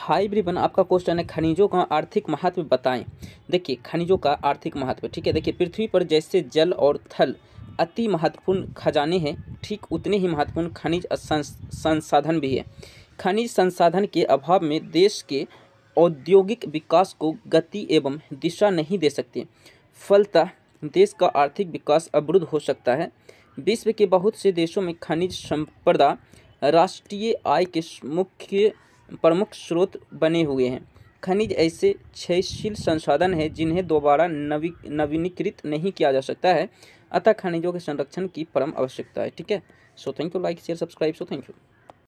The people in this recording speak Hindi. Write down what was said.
हाई ब्रिवन आपका क्वेश्चन है खनिजों का आर्थिक महत्व बताएं देखिए खनिजों का आर्थिक महत्व ठीक है देखिए पृथ्वी पर जैसे जल और थल अति महत्वपूर्ण खजाने हैं ठीक उतने ही महत्वपूर्ण खनिज संसाधन भी है खनिज संसाधन के अभाव में देश के औद्योगिक विकास को गति एवं दिशा नहीं दे सकते फलतः देश का आर्थिक विकास अवरुद्ध हो सकता है विश्व के बहुत से देशों में खनिज संपदा राष्ट्रीय आय के मुख्य प्रमुख स्रोत बने हुए हैं खनिज ऐसे क्षयशील संसाधन हैं जिन्हें दोबारा नवी नवीनीकृत नहीं किया जा सकता है अतः खनिजों के संरक्षण की परम आवश्यकता है ठीक है so thank you like share subscribe so thank you